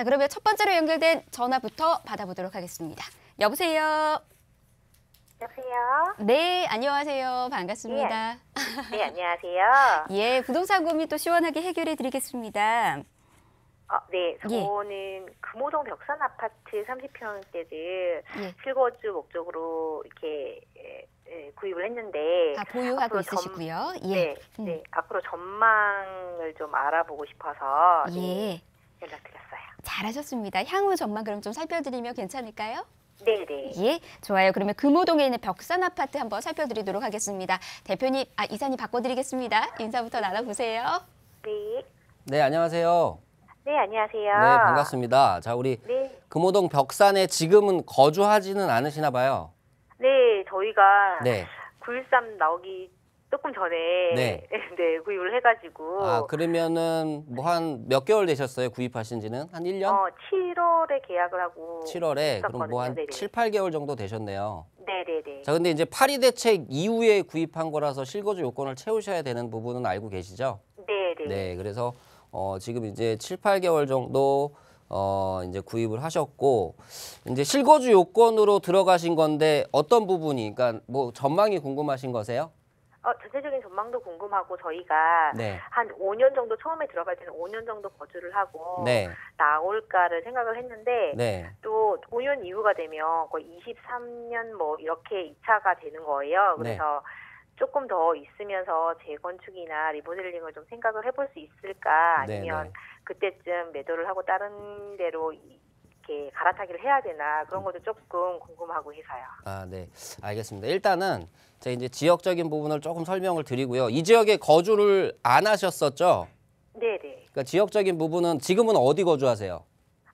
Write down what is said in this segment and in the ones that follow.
자, 그러면 첫 번째로 연결된 전화부터 받아보도록 하겠습니다. 여보세요. 여보세요. 네, 안녕하세요. 반갑습니다. 네, 네 안녕하세요. 예, 부동산 고민 또 시원하게 해결해 드리겠습니다. 어, 네, 예. 저는 예. 금호동 벽산 아파트 30평대를 예. 실거주 목적으로 이렇게 예, 구입을 했는데 아, 보유하고 있으시고요. 예. 네, 음. 네, 앞으로 전망을 좀 알아보고 싶어서 예. 네, 연락드렸어요. 잘하셨습니다. 향후 전망 그럼 좀 살펴드리면 괜찮을까요? 네네. 예, 좋아요. 그러면 금호동에 그 있는 벽산 아파트 한번 살펴드리도록 하겠습니다. 대표님, 아 이사님 바꿔드리겠습니다. 인사부터 나눠보세요. 네. 네, 안녕하세요. 네, 안녕하세요. 네, 반갑습니다. 자, 우리 네. 금호동 그 벽산에 지금은 거주하지는 않으시나 봐요. 네, 저희가 네. 9.13 나오기 조금 전에 네. 네, 구입을 해가지고 아, 그러면은 뭐 한 몇 개월 되셨어요? 구입하신 지는? 한 일년 어, 7월에 계약을 하고 7월에 그럼 뭐 한 칠, 팔 개월 정도 되셨네요. 네네네. 자, 근데 이제 파리 대책 이후에 구입한 거라서 실거주 요건을 채우셔야 되는 부분은 알고 계시죠? 네네. 네, 그래서 어, 지금 이제 칠, 팔 개월 정도 어, 이제 구입을 하셨고 이제 실거주 요건으로 들어가신 건데 어떤 부분이 그러니까 뭐 전망이 궁금하신 거세요? 어, 전체적인 전망도 궁금하고 저희가 네. 한 5년 정도 처음에 들어갈 때는 5년 정도 거주를 하고 네. 나올까를 생각을 했는데 네. 또 5년 이후가 되면 거의 23년 뭐 이렇게 2차가 되는 거예요. 네. 그래서 조금 더 있으면서 재건축이나 리모델링을 좀 생각을 해볼 수 있을까 네, 네. 아니면 그때쯤 매도를 하고 다른 데로 이렇게 갈아타기를 해야 되나 그런 것도 조금 궁금하고 해서요. 아, 네. 알겠습니다. 일단은 제가 이제 지역적인 부분을 조금 설명을 드리고요. 이 지역에 거주를 안 하셨었죠? 네, 네. 그러니까 지역적인 부분은 지금은 어디 거주하세요?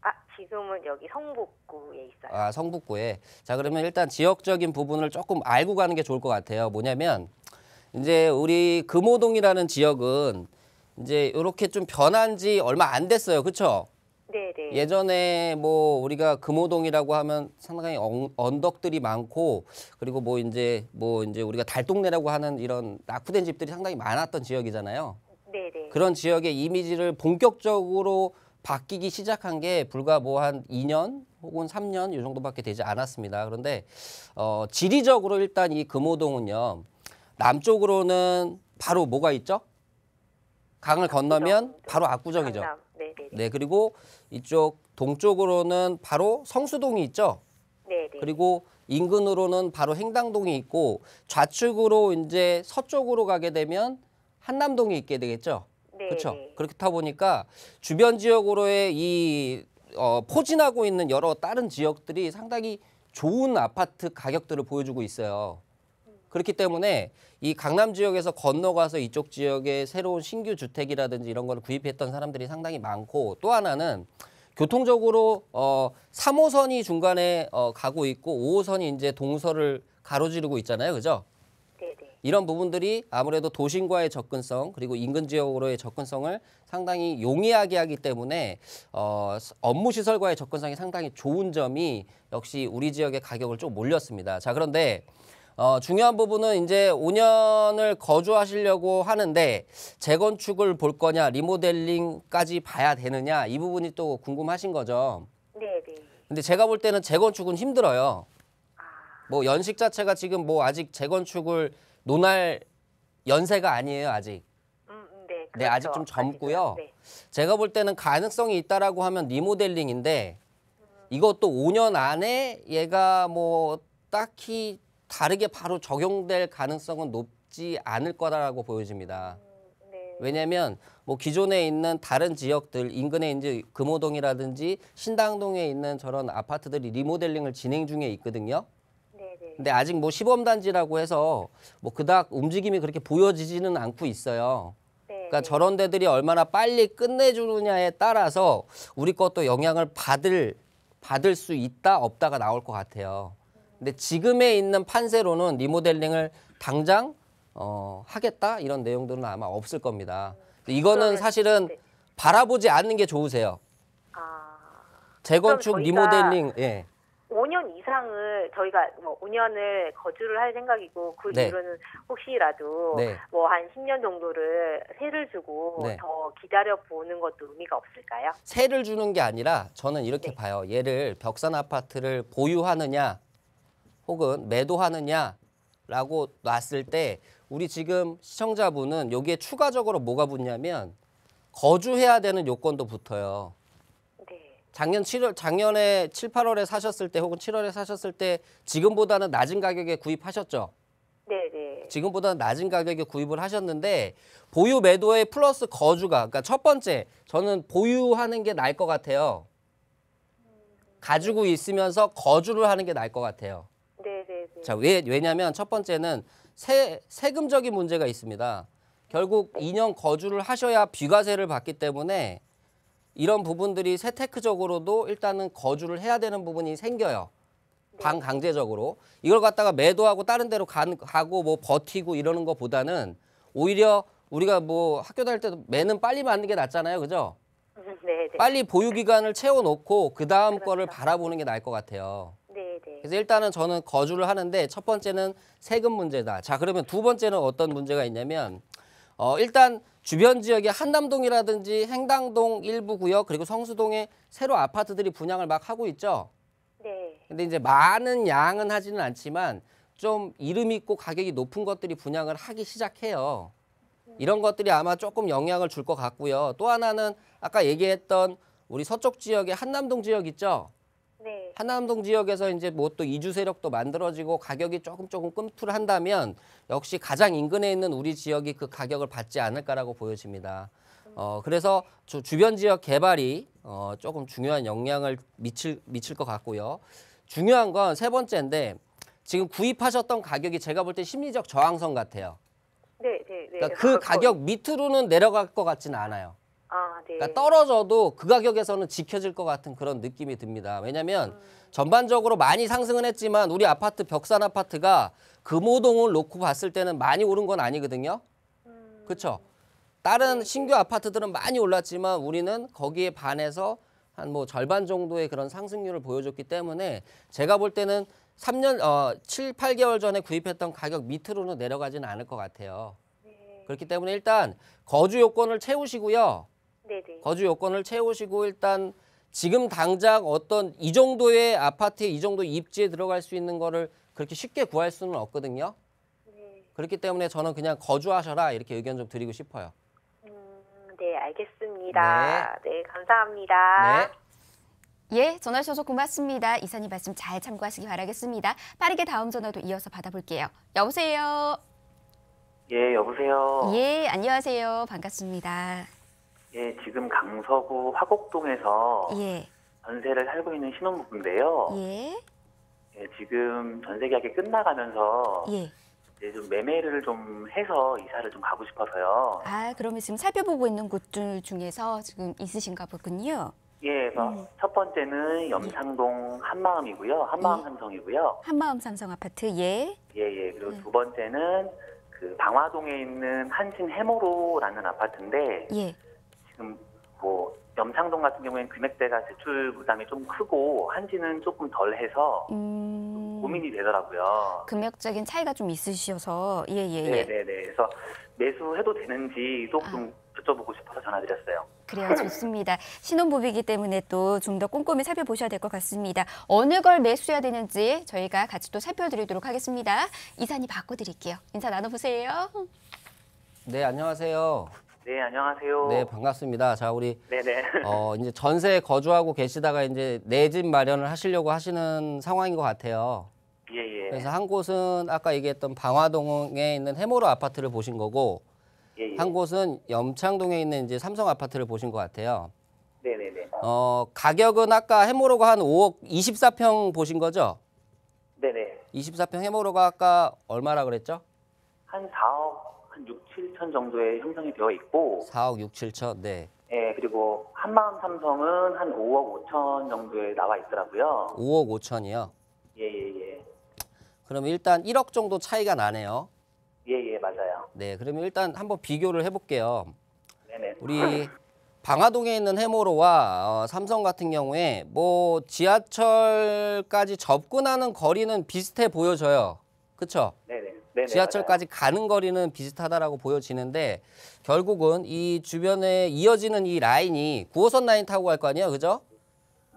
아, 지금은 여기 성북구에 있어요. 아, 성북구에. 자, 그러면 일단 지역적인 부분을 조금 알고 가는 게 좋을 것 같아요. 뭐냐면 이제 우리 금호동이라는 지역은 이제 이렇게 좀 변한 지 얼마 안 됐어요. 그렇죠? 네네. 예전에 뭐 우리가 금호동이라고 하면 상당히 엉, 언덕들이 많고 그리고 뭐 이제 뭐 이제 우리가 달동네라고 하는 이런 낙후된 집들이 상당히 많았던 지역이잖아요. 네네. 그런 지역의 이미지를 본격적으로 바뀌기 시작한 게 불과 뭐 한 2년 혹은 3년 이 정도밖에 되지 않았습니다. 그런데 어, 지리적으로 일단 이 금호동은요. 남쪽으로는 바로 뭐가 있죠? 강을 건너면 바로 압구정이죠. 강남. 네네. 네, 그리고 이쪽 동쪽으로는 바로 성수동이 있죠. 네. 그리고 인근으로는 바로 행당동이 있고 좌측으로 이제 서쪽으로 가게 되면 한남동이 있게 되겠죠. 네. 그렇죠. 그렇게타 보니까 주변 지역으로의 이 어, 포진하고 있는 여러 다른 지역들이 상당히 좋은 아파트 가격들을 보여주고 있어요. 그렇기 때문에 이 강남 지역에서 건너가서 이쪽 지역에 새로운 신규 주택이라든지 이런 걸 구입했던 사람들이 상당히 많고 또 하나는 교통적으로 어 3호선이 중간에 어 가고 있고 5호선이 이제 동서를 가로지르고 있잖아요. 그죠? 네, 네. 이런 부분들이 아무래도 도심과의 접근성 그리고 인근 지역으로의 접근성을 상당히 용이하게 하기 때문에 어, 업무 시설과의 접근성이 상당히 좋은 점이 역시 우리 지역의 가격을 좀 올렸습니다. 자 그런데 어, 중요한 부분은 이제 5년을 거주하시려고 하는데 재건축을 볼 거냐 리모델링까지 봐야 되느냐 이 부분이 또 궁금하신 거죠. 네, 네. 근데 제가 볼 때는 재건축은 힘들어요. 아. 뭐 연식 자체가 지금 뭐 아직 재건축을 논할 연세가 아니에요 아직. 음, 음, 네, 네 그렇죠. 아직 좀 젊고요. 네. 제가 볼 때는 가능성이 있다라고 하면 리모델링인데 음. 이것도 5년 안에 얘가 뭐 딱히 다르게 바로 적용될 가능성은 높지 않을 거라고 다 보여집니다. 음, 네. 왜냐하면 뭐 기존에 있는 다른 지역들 인근에 이제 금호동이라든지 신당동에 있는 저런 아파트들이 리모델링을 진행 중에 있거든요. 네, 네. 근데 아직 뭐 시범단지라고 해서 뭐 그닥 움직임이 그렇게 보여지지는 않고 있어요. 네. 그러니까 저런 데들이 얼마나 빨리 끝내주느냐에 따라서 우리 것도 영향을 받을 받을 수 있다 없다가 나올 것 같아요. 근데 지금에 있는 판세로는 리모델링을 당장 어, 하겠다 이런 내용들은 아마 없을 겁니다. 이거는 사실은 네. 바라보지 않는 게 좋으세요. 아, 재건축 리모델링 예. 5년 이상을 저희가 뭐 5년을 거주를 할 생각이고 그 네. 이후로는 혹시라도 네. 뭐한 10년 정도를 세를 주고 네. 더 기다려 보는 것도 의미가 없을까요? 세를 주는 게 아니라 저는 이렇게 네. 봐요. 얘를 벽산 아파트를 보유하느냐 혹은 매도하느냐라고 놨을 때 우리 지금 시청자분은 여기에 추가적으로 뭐가 붙냐면 거주해야 되는 요건도 붙어요. 네. 작년 7월, 작년에 7, 8월에 사셨을 때 혹은 7월에 사셨을 때 지금보다는 낮은 가격에 구입하셨죠? 네, 네. 지금보다는 낮은 가격에 구입을 하셨는데 보유 매도에 플러스 거주가 그러니까 첫 번째 저는 보유하는 게 나을 것 같아요. 가지고 있으면서 거주를 하는 게 나을 것 같아요. 자, 왜, 왜냐면 첫 번째는 세, 세금적인 문제가 있습니다. 결국 2년 거주를 하셔야 비과세를 받기 때문에 이런 부분들이 세테크적으로도 일단은 거주를 해야 되는 부분이 생겨요. 반강제적으로. 이걸 갖다가 매도하고 다른 데로 간, 가고 뭐 버티고 이러는 것보다는 오히려 우리가 뭐 학교 다닐 때도 매는 빨리 맞는 게 낫잖아요. 그죠? 네, 네. 빨리 보유 기간을 채워 놓고 그다음 거를 그렇죠. 바라보는 게 나을 것 같아요. 그래서 일단은 저는 거주를 하는데 첫 번째는 세금 문제다. 자 그러면 두 번째는 어떤 문제가 있냐면 어, 일단 주변 지역의 한남동이라든지 행당동 일부 구역 그리고 성수동에 새로 아파트들이 분양을 막 하고 있죠. 네. 근데 이제 많은 양은 하지는 않지만 좀 이름 있고 가격이 높은 것들이 분양을 하기 시작해요. 음. 이런 것들이 아마 조금 영향을 줄 것 같고요. 또 하나는 아까 얘기했던 우리 서쪽 지역의 한남동 지역 있죠. 네. 하남동 지역에서 이제 뭐 또 이주 세력도 만들어지고 가격이 조금 조금 끔투한다면 역시 가장 인근에 있는 우리 지역이 그 가격을 받지 않을까라고 보여집니다. 어, 그래서 주, 주변 지역 개발이 어, 조금 중요한 영향을 미칠, 미칠 것 같고요. 중요한 건 세 번째인데 지금 구입하셨던 가격이 제가 볼 때 심리적 저항선 같아요. 네, 네, 네. 그러니까 그 가격 밑으로는 내려갈 것 같지는 않아요. 네. 그러니까 떨어져도 그 가격에서는 지켜질 것 같은 그런 느낌이 듭니다. 왜냐하면 음. 전반적으로 많이 상승은 했지만 우리 아파트 벽산 아파트가 금호동을 놓고 봤을 때는 많이 오른 건 아니거든요. 음. 그렇죠? 다른 네. 신규 아파트들은 많이 올랐지만 우리는 거기에 반해서 한 뭐 절반 정도의 그런 상승률을 보여줬기 때문에 제가 볼 때는 3년 어 7, 8개월 전에 구입했던 가격 밑으로는 내려가지는 않을 것 같아요. 네. 그렇기 때문에 일단 거주 요건을 채우시고요. 네네. 거주 요건을 채우시고 일단 지금 당장 어떤 이 정도의 아파트에 이 정도 입지에 들어갈 수 있는 거를 그렇게 쉽게 구할 수는 없거든요. 네. 그렇기 때문에 저는 그냥 거주하셔라 이렇게 의견 좀 드리고 싶어요. 음, 네, 알겠습니다. 네, 네 감사합니다. 네. 예, 전화 주셔서 고맙습니다. 이사님 말씀 잘 참고하시기 바라겠습니다. 빠르게 다음 전화도 이어서 받아볼게요. 여보세요. 예, 여보세요. 예, 안녕하세요. 반갑습니다. 예, 지금 강서구 화곡동에서 예. 전세를 살고 있는 신혼부부인데요. 예. 예, 지금 전세 계약이 끝나가면서 예. 이제 좀 매매를 좀 해서 이사를 좀 가고 싶어서요. 아, 그러면 지금 살펴보고 있는 곳들 중에서 지금 있으신가 보군요. 예, 그래서 음. 첫 번째는 염상동 한마음이고요. 한마음 예. 삼성이고요. 한마음 삼성 아파트 예. 예, 예. 그리고 음. 두 번째는 그 방화동에 있는 한진 해모로라는 아파트인데 예. 지금 뭐 염창동 같은 경우에는 금액대가 대출 부담이 좀 크고 한지는 조금 덜해서 음... 고민이 되더라고요. 금액적인 차이가 좀 있으셔서 예예예. 네네네. 네. 그래서 매수해도 되는지도 아. 여쭤보고 싶어서 전화드렸어요. 그래요, 좋습니다. 신혼부부이기 때문에 또 좀 더 꼼꼼히 살펴보셔야 될 것 같습니다. 어느 걸 매수해야 되는지 저희가 같이 또 살펴드리도록 하겠습니다. 이사님 바꿔드릴게요. 인사 나눠보세요. 네, 안녕하세요. 네, 안녕하세요. 네, 반갑습니다. 자, 우리 네네. 어, 이제 전세 거주하고 계시다가 이제 내 집 마련을 하시려고 하시는 상황인 것 같아요. 예예. 예. 그래서 한 곳은 아까 얘기했던 방화동에 있는 해모로 아파트를 보신 거고 예예. 예. 한 곳은 염창동에 있는 이제 삼성 아파트를 보신 것 같아요. 네네네. 어, 가격은 아까 해모로가 한 5억 24평 보신 거죠? 네네. 24평 해모로가 아까 얼마라 그랬죠? 한 4억 7천 정도에 형성이 되어 있고 4억 6, 7천. 네. 예, 그리고 한마음 삼성은 한 5억 5천 정도에 나와 있더라고요. 5억 5천이요. 예, 예, 예. 그럼 일단 1억 정도 차이가 나네요. 예, 예, 맞아요. 네. 그러면 일단 한번 비교를 해볼게요. 네네. 우리 방화동에 있는 해모로와 어, 삼성 같은 경우에 뭐 지하철까지 접근하는 거리는 비슷해 보여져요. 그렇죠? 네 네네, 지하철까지 맞아요. 가는 거리는 비슷하다라고 보여지는데 결국은 이 주변에 이어지는 이 라인이 9호선 라인 타고 갈 거 아니에요, 그죠?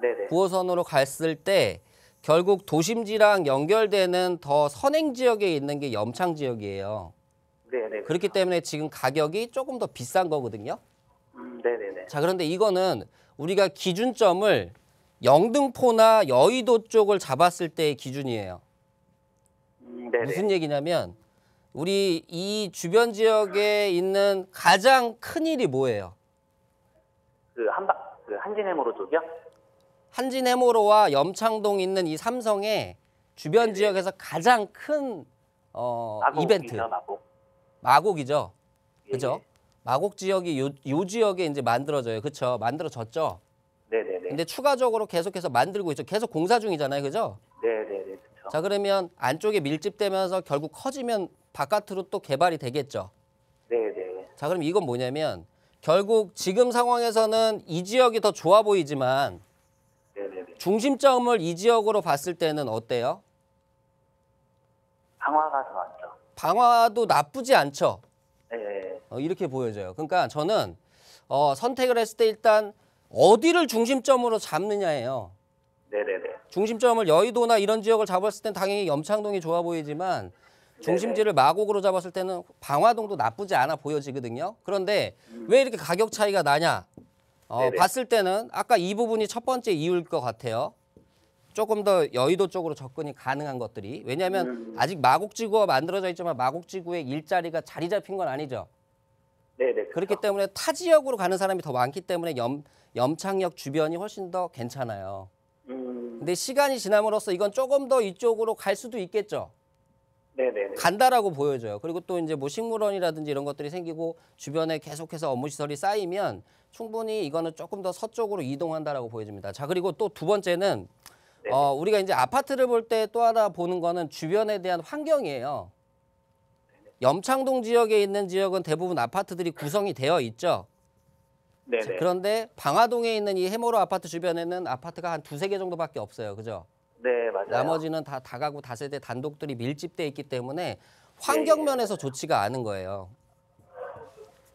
네네. 9호선으로 갔을 때 결국 도심지랑 연결되는 더 선행 지역에 있는 게 염창 지역이에요. 네네. 그렇죠. 그렇기 때문에 지금 가격이 조금 더 비싼 거거든요. 음, 네네네. 자, 그런데 이거는 우리가 기준점을 영등포나 여의도 쪽을 잡았을 때의 기준이에요. 네네. 무슨 얘기냐면 우리 이 주변 지역에 있는 가장 큰 일이 뭐예요? 그 한바 그 한진해모로 쪽이요? 한진해모로와 염창동 있는 이 삼성의 주변 네네. 지역에서 가장 큰 어, 이벤트 마곡. 마곡이죠. 예. 그죠? 예. 마곡 지역이 요, 요 지역에 이제 만들어져요. 그렇죠? 만들어졌죠? 네네네. 근데 추가적으로 계속해서 만들고 있죠. 계속 공사 중이잖아요. 그죠? 자 그러면 안쪽에 밀집되면서 결국 커지면 바깥으로 또 개발이 되겠죠. 네, 네, 네. 자 그럼 이건 뭐냐면 결국 지금 상황에서는 이 지역이 더 좋아 보이지만 네네 네, 네. 중심점을 이 지역으로 봤을 때는 어때요? 방화가 더 낫죠. 방화도 나쁘지 않죠. 네. 어, 이렇게 보여져요. 그러니까 저는 어, 선택을 했을 때 일단 어디를 중심점으로 잡느냐예요. 네네네. 중심점을 여의도나 이런 지역을 잡았을 땐 당연히 염창동이 좋아 보이지만 중심지를 네. 마곡으로 잡았을 때는 방화동도 나쁘지 않아 보여지거든요. 그런데 왜 이렇게 가격 차이가 나냐? 어, 봤을 때는 아까 이 부분이 첫 번째 이유일 것 같아요. 조금 더 여의도 쪽으로 접근이 가능한 것들이 왜냐하면 음. 아직 마곡지구가 만들어져 있지만 마곡지구의 일자리가 자리 잡힌 건 아니죠. 네네. 그렇죠. 그렇기 때문에 타 지역으로 가는 사람이 더 많기 때문에 염, 염창역 주변이 훨씬 더 괜찮아요. 근데 시간이 지남으로써 이건 조금 더 이쪽으로 갈 수도 있겠죠. 네네. 간다라고 보여져요. 그리고 또 이제 뭐 식물원이라든지 이런 것들이 생기고 주변에 계속해서 업무 시설이 쌓이면 충분히 이거는 조금 더 서쪽으로 이동한다라고 보여집니다. 자 그리고 또 두 번째는 네. 어, 우리가 이제 아파트를 볼 때 또 하나 보는 거는 주변에 대한 환경이에요. 네. 염창동 지역에 있는 지역은 대부분 아파트들이 구성이 되어 있죠. 네네. 그런데 방화동에 있는 이 해모로 아파트 주변에는 아파트가 한 두세 개 정도밖에 없어요. 그죠? 네, 맞아요. 나머지는 다 다가구 다세대 단독들이 밀집돼 있기 때문에 환경 네. 면에서 좋지가 않은 거예요.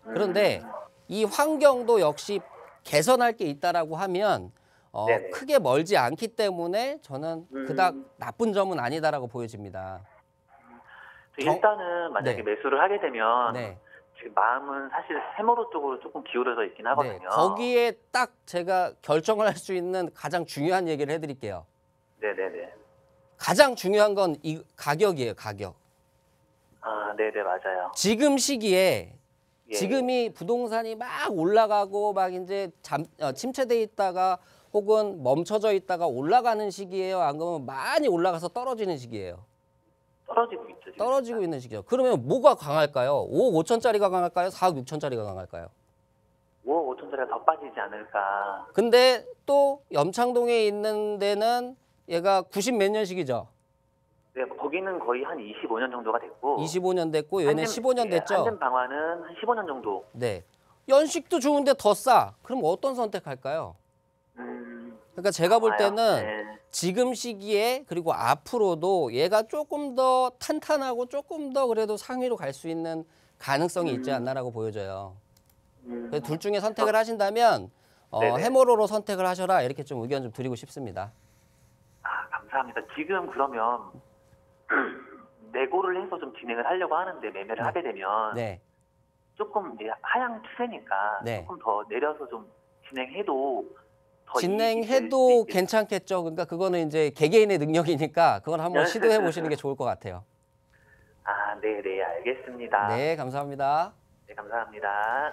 음. 그런데 이 환경도 역시 개선할 게 있다라고 하면 어, 크게 멀지 않기 때문에 저는 그닥 음. 나쁜 점은 아니다라고 보여집니다. 음. 그 일단은 만약에 네. 매수를 하게 되면 네. 그 마음은 사실 세모로 쪽으로 조금 기울어져 있긴 네, 하거든요. 네, 거기에 딱 제가 결정을 할 수 있는 가장 중요한 얘기를 해드릴게요. 네네네. 가장 중요한 건이 가격이에요, 가격. 아, 네네, 맞아요. 지금 시기에 예. 지금이 부동산이 막 올라가고 막 이제 잠, 어, 침체돼 있다가 혹은 멈춰져 있다가 올라가는 시기예요. 안 그러면 많이 올라가서 떨어지는 시기예요. 떨어지고 있죠. 지금. 떨어지고 있는 시기죠. 그러면 뭐가 강할까요? 5억 5천짜리가 강할까요? 4억 6천짜리가 강할까요? 5억 5천짜리가 더 빠지지 않을까. 근데 또 염창동에 있는 데는 얘가 90몇 년식이죠. 네, 뭐 거기는 거의 한 25년 정도가 됐고 25년 됐고 얘는 15년 예, 됐죠. 한진 방화는 한 15년 정도. 네. 연식도 좋은데 더 싸. 그럼 어떤 선택할까요? 그러니까 제가 볼 때는 네. 지금 시기에 그리고 앞으로도 얘가 조금 더 탄탄하고 조금 더 그래도 상위로 갈 수 있는 가능성이 음. 있지 않나라고 보여져요. 음. 둘 중에 어. 선택을 하신다면 어, 해모로로 선택을 하셔라 이렇게 좀 의견 좀 드리고 싶습니다. 아 감사합니다. 지금 그러면 내고를 해서 좀 진행을 하려고 하는데 매매를 네. 하게 되면 네. 조금 하향 추세니까 네. 조금 더 내려서 좀 진행해도 진행해도 괜찮겠죠. 그러니까 그거는 이제 개개인의 능력이니까 그건 한번 네. 시도해 보시는 게 좋을 것 같아요. 아, 네, 네, 알겠습니다. 네, 감사합니다. 네, 감사합니다.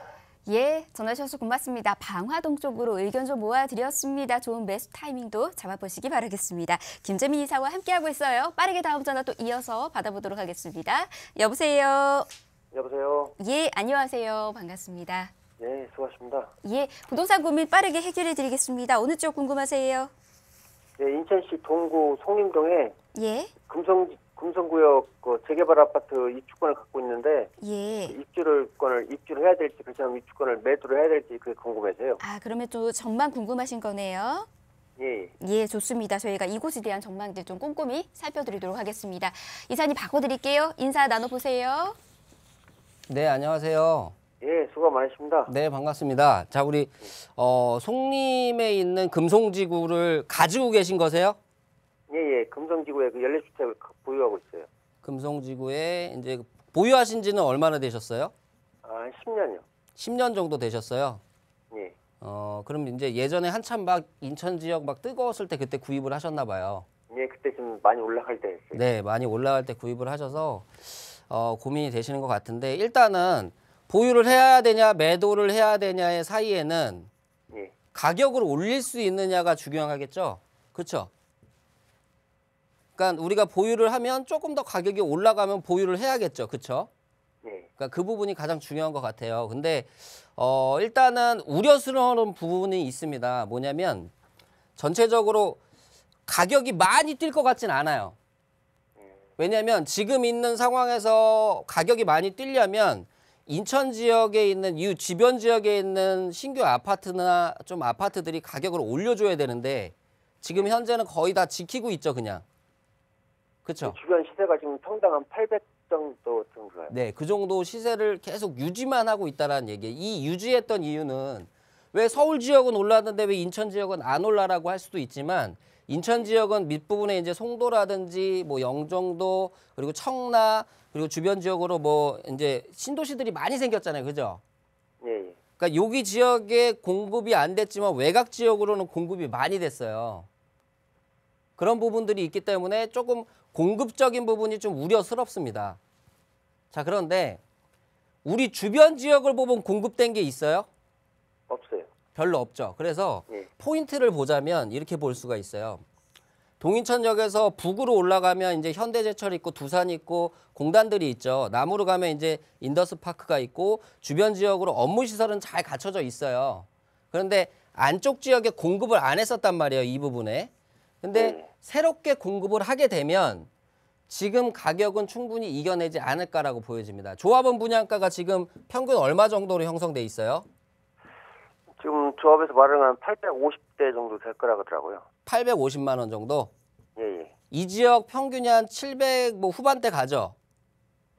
예, 전화 주셔서 고맙습니다. 방화동 쪽으로 의견 좀 모아드렸습니다. 좋은 매수 타이밍도 잡아보시기 바라겠습니다. 김재민 이사와 함께하고 있어요. 빠르게 다음 전화 또 이어서 받아보도록 하겠습니다. 여보세요. 여보세요. 예, 안녕하세요. 반갑습니다. 네, 예, 수고하십니다. 예, 부동산 고민 빠르게 해결해 드리겠습니다. 어느 쪽 궁금하세요? 네, 인천시 동구 송림동에 예. 금성 금성구역 그 재개발 아파트 입주권을 갖고 있는데 예. 입주를권을 입주를 해야 될지 그렇지 입주권을 매도를 해야 될지 그게 궁금해서요. 아, 그러면 또 전망 궁금하신 거네요. 예, 예. 예, 좋습니다. 저희가 이곳에 대한 전망들 좀 꼼꼼히 살펴드리도록 하겠습니다. 이사님 바꿔드릴게요. 인사 나눠보세요. 네, 안녕하세요. 예, 수고 많으십니다. 네, 반갑습니다. 자, 우리 어, 송림에 있는 금송지구를 가지고 계신 거세요? 예, 예. 금송지구에 그연립주택을 그 보유하고 있어요. 금송지구에 이제 보유하신 지는 얼마나 되셨어요? 아, 10년이요. 10년 정도 되셨어요? 예. 어, 그럼 이제 예전에 한참 막 인천 지역 막 뜨거웠을 때 그때 구입을 하셨나 봐요. 예, 그때 좀 많이 올라갈 때였어요. 네, 많이 올라갈 때 구입을 하셔서 어, 고민이 되시는 것 같은데 일단은 보유를 해야 되냐 매도를 해야 되냐의 사이에는 예. 가격을 올릴 수 있느냐가 중요하겠죠. 그렇죠? 그러니까 우리가 보유를 하면 조금 더 가격이 올라가면 보유를 해야겠죠. 그렇죠? 예. 그러니까 그 부분이 가장 중요한 것 같아요. 근데 어, 일단은 우려스러운 부분이 있습니다. 뭐냐면 전체적으로 가격이 많이 뛸 것 같진 않아요. 예. 왜냐하면 지금 있는 상황에서 가격이 많이 뛰려면 인천 지역에 있는 이 주변 지역에 있는 신규 아파트나 좀 아파트들이 가격을 올려줘야 되는데 지금 현재는 거의 다 지키고 있죠 그냥 그렇죠 주변 시세가 지금 평당 한800 정도 등가요 네그 정도 시세를 계속 유지만 하고 있다라는 얘기예요 이 유지했던 이유는 왜 서울 지역은 올랐는데 왜 인천 지역은 안 올라라고 할 수도 있지만 인천 지역은 밑부분에 이제 송도라든지 뭐 영종도 그리고 청라 그리고 주변 지역으로 뭐 이제 신도시들이 많이 생겼잖아요. 그죠? 예, 예. 그러니까 여기 지역에 공급이 안 됐지만 외곽 지역으로는 공급이 많이 됐어요. 그런 부분들이 있기 때문에 조금 공급적인 부분이 좀 우려스럽습니다. 자, 그런데 우리 주변 지역을 보면 공급된 게 있어요? 없어요. 별로 없죠. 그래서 네. 포인트를 보자면 이렇게 볼 수가 있어요. 동인천역에서 북으로 올라가면 이제 현대제철 있고 두산 있고 공단들이 있죠. 남으로 가면 이제 인더스파크가 있고 주변 지역으로 업무 시설은 잘 갖춰져 있어요. 그런데 안쪽 지역에 공급을 안 했었단 말이에요. 이 부분에. 근데 네. 새롭게 공급을 하게 되면 지금 가격은 충분히 이겨내지 않을까라고 보여집니다. 조합원 분양가가 지금 평균 얼마 정도로 형성돼 있어요? 지금 조합에서 마련한 850대 정도 될 거라 그러더라고요. 850만 원 정도? 예, 예. 이 지역 평균이 한 700 뭐 후반대 가죠?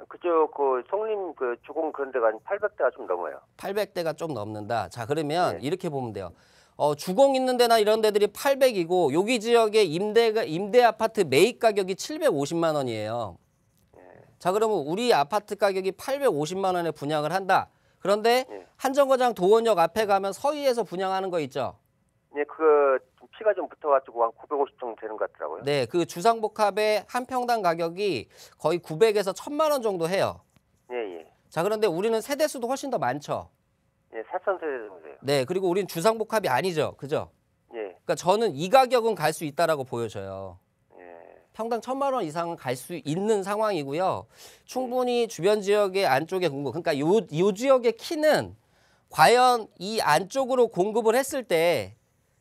그쪽 그 송림 그 주공 그런 데가 한 800대가 좀 넘어요. 800대가 좀 넘는다. 자, 그러면 네. 이렇게 보면 돼요. 어, 주공 있는 데나 이런 데들이 800이고 여기 지역의 임대가 임대 아파트 매입 가격이 750만 원이에요. 네. 자, 그러면 우리 아파트 가격이 850만 원에 분양을 한다. 그런데 예. 한정거장 도원역 앞에 가면 서희에서 분양하는 거 있죠? 예, 그 피가 좀 붙어가지고 한 950 정도 되는 것 같더라고요. 네, 그 주상복합의 한 평당 가격이 거의 900에서 1,000만 원 정도 해요. 예, 예. 자, 그런데 우리는 세대 수도 훨씬 더 많죠. 예, 4천 세대 정도요. 네, 그리고 우린 주상복합이 아니죠, 그죠? 예. 그러니까 저는 이 가격은 갈 수 있다라고 보여져요. 평당 천만 원 이상 갈 수 있는 상황이고요. 충분히 주변 지역의 안쪽에 공급, 그러니까 요, 요 지역의 키는 과연 이 안쪽으로 공급을 했을 때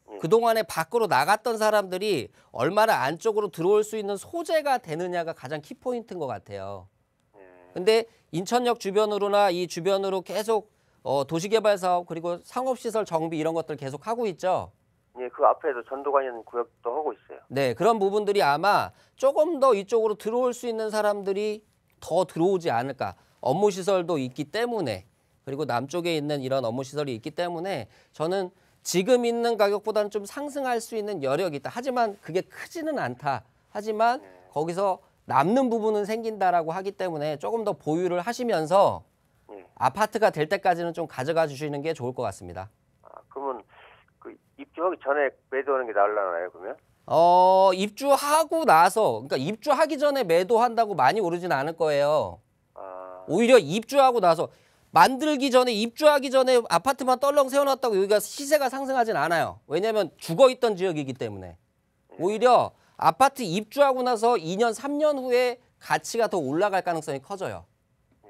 네. 그동안에 밖으로 나갔던 사람들이 얼마나 안쪽으로 들어올 수 있는 소재가 되느냐가 가장 키포인트인 것 같아요. 네. 근데 인천역 주변으로나 이 주변으로 계속 어, 도시개발 사업 그리고 상업시설 정비 이런 것들 계속 하고 있죠. 예, 그 앞에도 전도 관련 구역도 하고 있어요. 네, 그런 부분들이 아마 조금 더 이쪽으로 들어올 수 있는 사람들이 더 들어오지 않을까. 업무 시설도 있기 때문에 그리고 남쪽에 있는 이런 업무 시설이 있기 때문에 저는 지금 있는 가격보다는 좀 상승할 수 있는 여력이 있다. 하지만 그게 크지는 않다. 하지만 네. 거기서 남는 부분은 생긴다라고 하기 때문에 조금 더 보유를 하시면서 네. 아파트가 될 때까지는 좀 가져가 주시는 게 좋을 것 같습니다. 아, 그러면 입주하기 전에 매도하는 게 나을라나요 그러면? 어 입주하고 나서 그러니까 입주하기 전에 매도한다고 많이 오르진 않을 거예요. 아... 오히려 입주하고 나서 만들기 전에 입주하기 전에 아파트만 떨렁 세워놨다고 여기가 시세가 상승하진 않아요. 왜냐하면 죽어있던 지역이기 때문에 예. 오히려 아파트 입주하고 나서 2년 3년 후에 가치가 더 올라갈 가능성이 커져요. 예.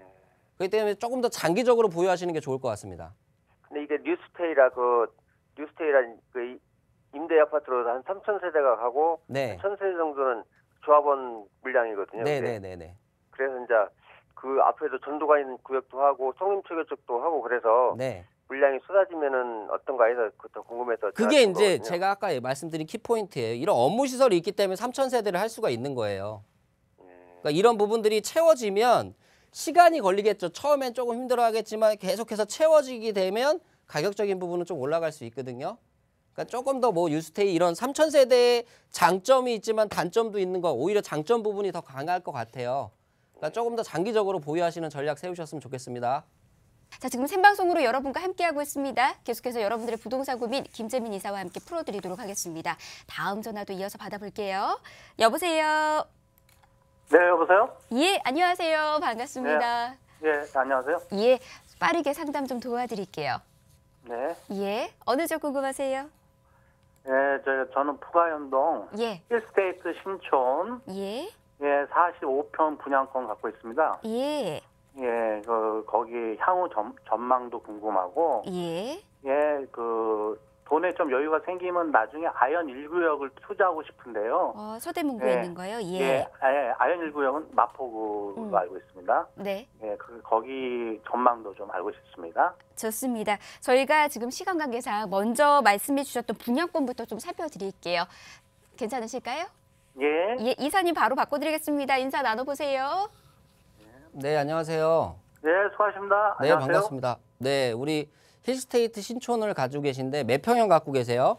그렇기 때문에 조금 더 장기적으로 보유하시는 게 좋을 것 같습니다. 근데 이게 뉴스테이라 그 뉴스테이라는 그 임대 아파트로 한 3천 세대가 가고 네. 1천 세대 정도는 조합원 물량이거든요. 네네네. 네, 네, 네. 그래서 이제 그 앞에도 전도가 있는 구역도 하고 성림초교 쪽도 하고 그래서 네. 물량이 쏟아지면은 어떤가 해서 그것도 궁금해서 그게 이제 제가 아까 말씀드린 키포인트예요. 이런 업무 시설이 있기 때문에 3천 세대를 할 수가 있는 거예요. 예. 그러니까 이런 부분들이 채워지면 시간이 걸리겠죠. 처음엔 조금 힘들어하겠지만 계속해서 채워지게 되면 가격적인 부분은 좀 올라갈 수 있거든요. 그러니까 조금 더 뭐 유스테이 이런 3천세대의 장점이 있지만 단점도 있는 거 오히려 장점 부분이 더 강할 것 같아요. 그러니까 조금 더 장기적으로 보유하시는 전략 세우셨으면 좋겠습니다. 자 지금 생방송으로 여러분과 함께하고 있습니다. 계속해서 여러분들의 부동산 고민 김재민 이사와 함께 풀어드리도록 하겠습니다. 다음 전화도 이어서 받아볼게요. 여보세요. 네 여보세요. 예 안녕하세요 반갑습니다. 네, 예 안녕하세요. 예 빠르게 상담 좀 도와드릴게요. 네. 예. 어느 쪽 궁금하세요? 예, 저, 저는 부가연동 예. 힐스테이트 신촌 예. 예, 45평 분양권 갖고 있습니다. 예. 예, 그 거기 향후 전, 전망도 궁금하고 예. 예, 그 돈에 좀 여유가 생기면 나중에 아현 1구역을 투자하고 싶은데요. 어, 서대문구에 네. 있는 거예요? 예. 예. 아현 1구역은 예, 마포구로 음. 알고 있습니다. 네. 예, 그, 거기 전망도 좀 알고 싶습니다. 좋습니다. 저희가 지금 시간 관계상 먼저 말씀해 주셨던 분양권부터 좀 살펴드릴게요. 괜찮으실까요? 예. 예 이사님 바로 바꿔드리겠습니다. 인사 나눠보세요. 네, 안녕하세요. 네, 수고하십니다. 네, 안녕하세요. 반갑습니다. 네, 우리 힐스테이트 신촌을 가지고 계신데 몇 평형 갖고 계세요?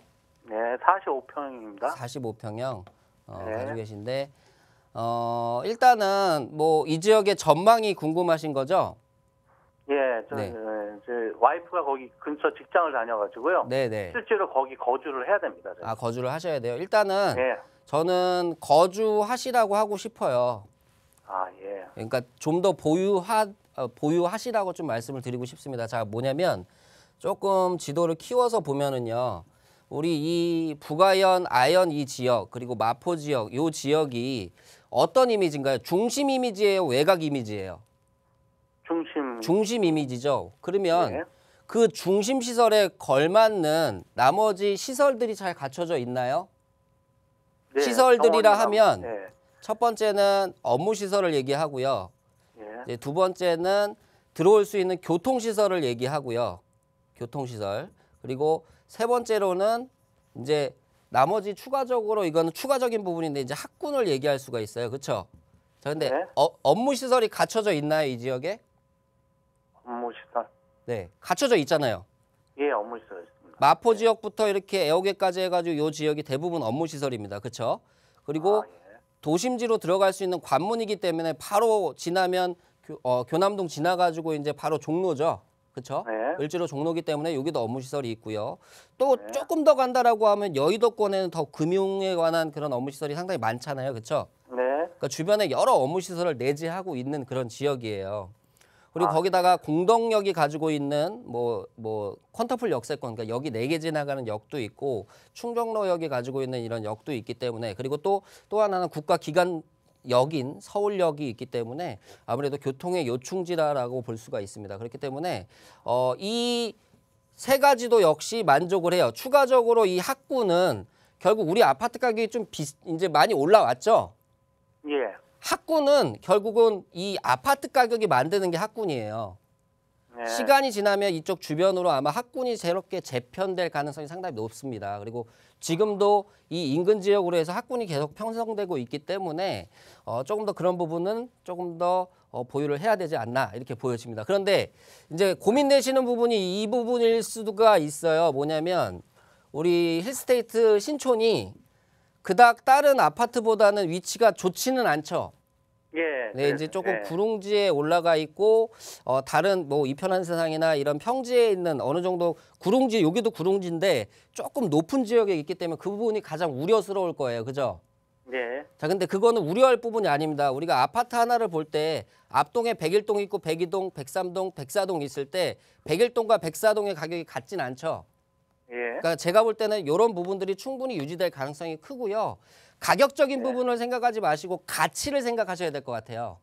네, 45평입니다. 45평형 어, 네. 가지고 계신데 어, 일단은 뭐 이 지역의 전망이 궁금하신 거죠? 예, 저, 네. 예, 제 와이프가 거기 근처 직장을 다녀가지고요. 네네. 네. 실제로 거기 거주를 해야 됩니다. 제가. 아, 거주를 하셔야 돼요. 일단은 예. 저는 거주하시라고 하고 싶어요. 아, 예. 그러니까 좀 더 보유하, 어, 보유하시라고 좀 말씀을 드리고 싶습니다. 자, 뭐냐면 조금 지도를 키워서 보면은요. 우리 이 북아연, 아연 이 지역 그리고 마포 지역 요 지역이 어떤 이미지인가요? 중심 이미지예요, 외곽 이미지예요? 중심. 중심 이미지죠. 그러면 네. 그 중심 시설에 걸맞는 나머지 시설들이 잘 갖춰져 있나요? 네, 시설들이라 하면 네. 첫 번째는 업무 시설을 얘기하고요. 네. 두 번째는 들어올 수 있는 교통 시설을 얘기하고요. 교통시설. 그리고 세 번째로는 이제 나머지 추가적으로 이거는 추가적인 부분인데 이제 학군을 얘기할 수가 있어요. 그렇죠? 자, 근데 네. 어, 업무 시설이 갖춰져 있나요, 이 지역에? 업무 시설. 네, 갖춰져 있잖아요. 예, 업무 시설 있습니다. 마포 네. 지역부터 이렇게 애호계까지 해가지고 이 지역이 대부분 업무 시설입니다. 그렇죠? 그리고 아, 예. 도심지로 들어갈 수 있는 관문이기 때문에 바로 지나면 교, 어, 교남동 지나가지고 이제 바로 종로죠. 그렇죠? 네. 을지로 종로기 때문에 여기도 업무 시설이 있고요. 또 네. 조금 더 간다라고 하면 여의도권에는 더 금융에 관한 그런 업무 시설이 상당히 많잖아요. 그렇죠? 네. 그러니까 주변에 여러 업무 시설을 내재하고 있는 그런 지역이에요. 그리고 아. 거기다가 공덕역이 가지고 있는 뭐뭐 뭐터풀 역세권 그러니까 여기 네 개 지나가는 역도 있고 충정로역이 가지고 있는 이런 역도 있기 때문에 그리고 또또 또 하나는 국가 기관 역인 서울역이 있기 때문에 아무래도 교통의 요충지라고 볼 수가 있습니다. 그렇기 때문에 어, 이 세 가지도 역시 만족을 해요. 추가적으로 이학군은 결국 우리 아파트 가격이 좀 비, 이제 많이 올라왔죠? 예. 학군은 결국은 이 아파트 가격이 만드는 게 학군이에요. 네. 시간이 지나면 이쪽 주변으로 아마 학군이 새롭게 재편될 가능성이 상당히 높습니다. 그리고 지금도 이 인근 지역으로 해서 학군이 계속 편성되고 있기 때문에 어, 조금 더 그런 부분은 조금 더 어, 보유를 해야 되지 않나 이렇게 보여집니다. 그런데 이제 고민되시는 부분이 이 부분일 수가 있어요. 뭐냐면 우리 힐스테이트 신촌이 그닥 다른 아파트보다는 위치가 좋지는 않죠. 예. 네, 이제 조금 예. 구릉지에 올라가 있고 어 다른 뭐 이편한 세상이나 이런 평지에 있는 어느 정도 구릉지 여기도 구릉지인데 조금 높은 지역에 있기 때문에 그 부분이 가장 우려스러울 거예요. 그죠? 네. 자, 근데 그거는 우려할 부분이 아닙니다. 우리가 아파트 하나를 볼 때 앞동에 101동 있고 102동, 103동, 104동 있을 때 101동과 104동의 가격이 같진 않죠. 예. 그러니까 제가 볼 때는 이런 부분들이 충분히 유지될 가능성이 크고요. 가격적인 네. 부분을 생각하지 마시고 가치를 생각하셔야 될 것 같아요.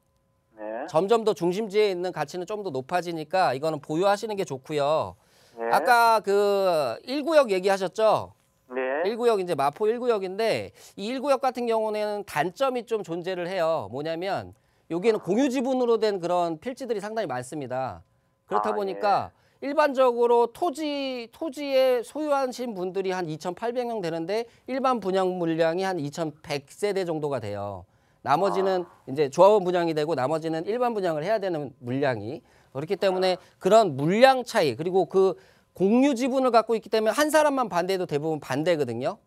네. 점점 더 중심지에 있는 가치는 좀 더 높아지니까 이거는 보유하시는 게 좋고요. 네. 아까 그 1구역 얘기하셨죠? 네. 1구역 이제 마포 1구역인데 이 1구역 같은 경우는 단점이 좀 존재를 해요. 뭐냐면 여기에는 아. 공유 지분으로 된 그런 필지들이 상당히 많습니다. 그렇다 아, 예. 보니까 일반적으로 토지 토지에 소유하신 분들이 한 2,800명 되는데 일반 분양 물량이 한 2,100세대 정도가 돼요. 나머지는 아. 이제 조합원 분양이 되고 나머지는 일반 분양을 해야 되는 물량이 그렇기 때문에 아. 그런 물량 차이 그리고 그 공유 지분을 갖고 있기 때문에 한 사람만 반대해도 대부분 반대거든요.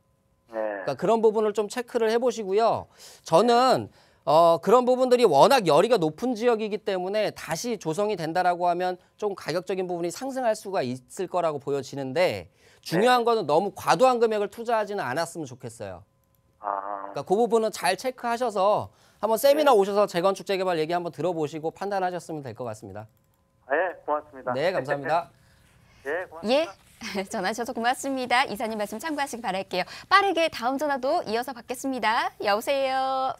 네. 그러니까 그런 부분을 좀 체크를 해보시고요. 저는 네. 어, 그런 부분들이 워낙 열이가 높은 지역이기 때문에 다시 조성이 된다라고 하면 좀 가격적인 부분이 상승할 수가 있을 거라고 보여지는데 중요한 네. 거는 너무 과도한 금액을 투자하지는 않았으면 좋겠어요. 아. 그러니까 그 부분은 잘 체크하셔서 한번 네. 세미나 네. 오셔서 재건축 재개발 얘기 한번 들어보시고 판단하셨으면 될 것 같습니다. 예, 네, 고맙습니다. 네, 감사합니다. 예, 고맙습니다. 예. 전화 하셔서 고맙습니다. 이사님 말씀 참고하시기 바랄게요. 빠르게 다음 전화도 이어서 받겠습니다. 여보세요.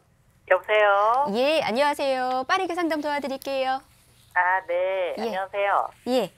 여보세요? 예, 안녕하세요. 빠르게 상담 도와드릴게요. 아, 네. 예. 안녕하세요. 예.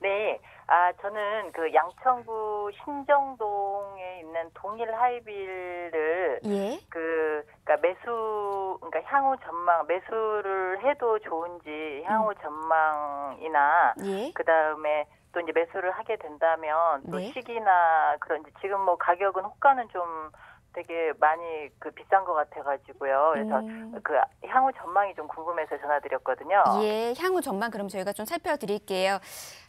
네. 아, 저는 그 양천구 신정동에 있는 동일 하이빌을 예. 그그니까 매수 그니까 향후 전망 매수를 해도 좋은지 향후 음. 전망이나 예. 그다음에 또 이제 매수를 하게 된다면 또 네. 시기나 그런 지금 뭐 가격은 호가는 좀 되게 많이 그 비싼 것 같아가지고요. 그래서 예. 그 향후 전망이 좀 궁금해서 전화드렸거든요. 예, 향후 전망 그럼 저희가 좀 살펴드릴게요.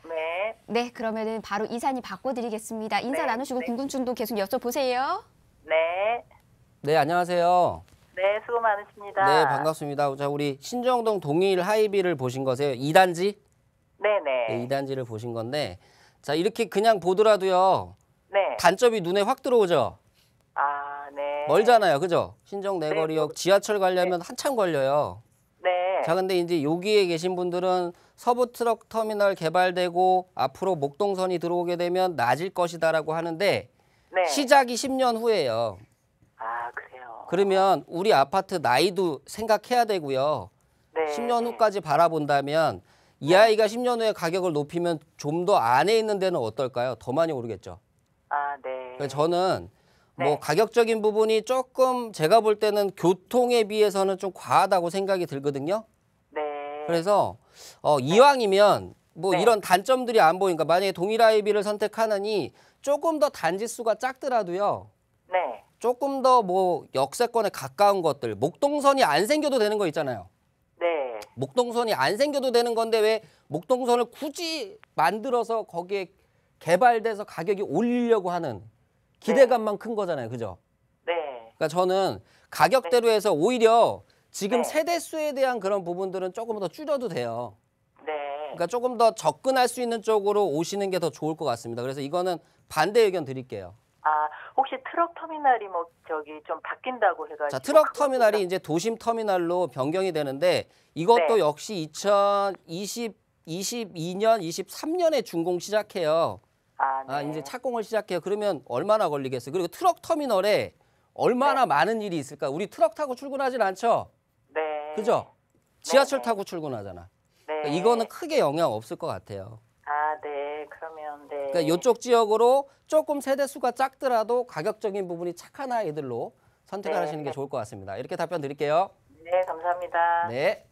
네. 네, 그러면은 바로 이사님 바꿔드리겠습니다. 인사 네, 나누시고 네. 궁금증도 계속 여쭤보세요. 네. 네, 안녕하세요. 네, 수고 많으십니다. 네, 반갑습니다. 자, 우리 신정동 동일 하이비를 보신 거세요. 2단지? 네네. 네, 2단지를 보신 건데, 자, 이렇게 그냥 보더라도요. 네. 단점이 눈에 확 들어오죠? 멀잖아요. 그죠? 신정 네, 내거리역 네. 지하철 가려면 네. 한참 걸려요. 네. 자, 근데 이제 여기에 계신 분들은 서부 트럭 터미널 개발되고 앞으로 목동선이 들어오게 되면 낮을 것이다라고 하는데 네. 시작이 10년 후예요. 아, 그래요. 그러면 우리 아파트 나이도 생각해야 되고요. 네. 10년 후까지 바라본다면 이 네. 아이가 10년 후에 가격을 높이면 좀 더 안에 있는 데는 어떨까요? 더 많이 오르겠죠. 아, 네. 그러니까 저는 뭐 네. 가격적인 부분이 조금 제가 볼 때는 교통에 비해서는 좀 과하다고 생각이 들거든요. 네. 그래서 어, 네. 이왕이면 뭐 네. 이런 단점들이 안 보이니까 만약에 동일 아이비를 선택하느니 조금 더 단지수가 작더라도요. 네. 조금 더 뭐 역세권에 가까운 것들 목동선이 안 생겨도 되는 거 있잖아요. 네. 목동선이 안 생겨도 되는 건데 왜 목동선을 굳이 만들어서 거기에 개발돼서 가격이 올리려고 하는 기대감만 큰 거잖아요. 그죠? 네. 그러니까 저는 가격대로 네. 해서 오히려 지금 네. 세대수에 대한 그런 부분들은 조금 더 줄여도 돼요. 네. 그러니까 조금 더 접근할 수 있는 쪽으로 오시는 게 더 좋을 것 같습니다. 그래서 이거는 반대 의견 드릴게요. 아, 혹시 트럭 터미널이 뭐 저기 좀 바뀐다고 해가지고 자, 트럭 터미널이 그 이제 도심 터미널로 변경이 되는데 이것도 네. 역시 2020 22년, 23년에 준공 시작해요. 아, 아, 네. 아, 이제 착공을 시작해요. 그러면 얼마나 걸리겠어요? 그리고 트럭 터미널에 얼마나 네. 많은 일이 있을까? 우리 트럭 타고 출근하진 않죠? 네. 그죠? 지하철 네. 타고 출근하잖아. 네. 그러니까 이거는 크게 영향 없을 것 같아요. 아, 네. 그러면 네. 그러니까 이쪽 지역으로 조금 세대 수가 작더라도 가격적인 부분이 착한 아이들로 선택하시는 네, 게 네. 좋을 것 같습니다. 이렇게 답변 드릴게요. 네, 감사합니다. 네.